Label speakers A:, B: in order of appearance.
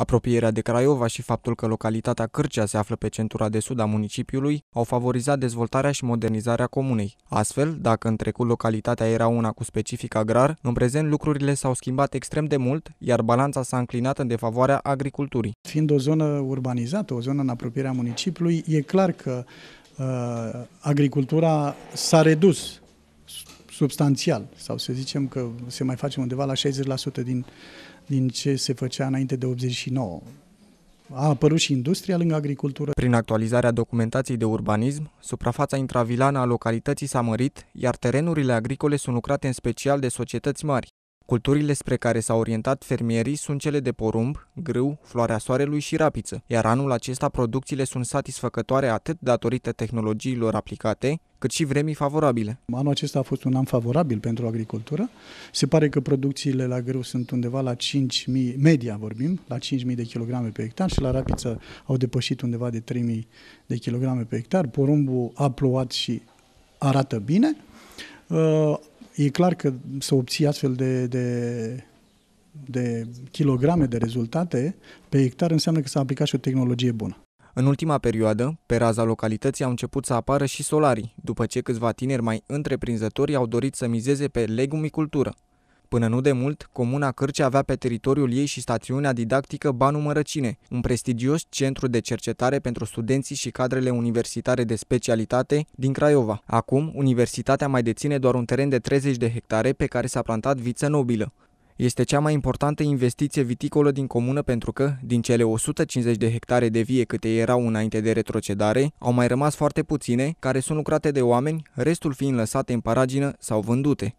A: Apropierea de Craiova și faptul că localitatea Cârcea se află pe centura de sud a municipiului au favorizat dezvoltarea și modernizarea comunei. Astfel, dacă în trecut localitatea era una cu specific agrar, în prezent lucrurile s-au schimbat extrem de mult, iar balanța s-a înclinat în defavoarea
B: agriculturii. Fiind o zonă urbanizată, o zonă în apropierea municipiului, e clar că uh, agricultura s-a redus substanțial, sau să zicem că se mai face undeva la 60% din, din ce se făcea înainte de 89. A apărut și industria lângă agricultură. Prin
A: actualizarea documentației de urbanism, suprafața intravilană a localității s-a mărit, iar terenurile agricole sunt lucrate în special de societăți mari. Culturile spre care s-au orientat fermierii sunt cele de porumb, grâu, floarea soarelui și rapiță, iar anul acesta producțiile sunt satisfăcătoare atât datorită tehnologiilor aplicate, cât și vremii favorabile.
B: Anul acesta a fost un an favorabil pentru agricultură. Se pare că producțiile la grâu sunt undeva la 5.000, media vorbim, la 5.000 de kilograme pe hectar și la rapiță au depășit undeva de 3.000 de kilograme pe hectar. Porumbul a plouat și arată bine. Uh, e clar că să obții astfel de, de, de kilograme de rezultate pe hectar înseamnă că s-a aplicat și o tehnologie bună.
A: În ultima perioadă, pe raza localității au început să apară și solarii, după ce câțiva tineri mai întreprinzători au dorit să mizeze pe legumicultură. Până nu de mult, comuna Cârce avea pe teritoriul ei și stațiunea didactică Banu Mărăcine, un prestigios centru de cercetare pentru studenții și cadrele universitare de specialitate din Craiova. Acum, universitatea mai deține doar un teren de 30 de hectare pe care s-a plantat viță nobilă. Este cea mai importantă investiție viticolă din comună pentru că, din cele 150 de hectare de vie câte erau înainte de retrocedare, au mai rămas foarte puține, care sunt lucrate de oameni, restul fiind lăsate în paragină sau vândute.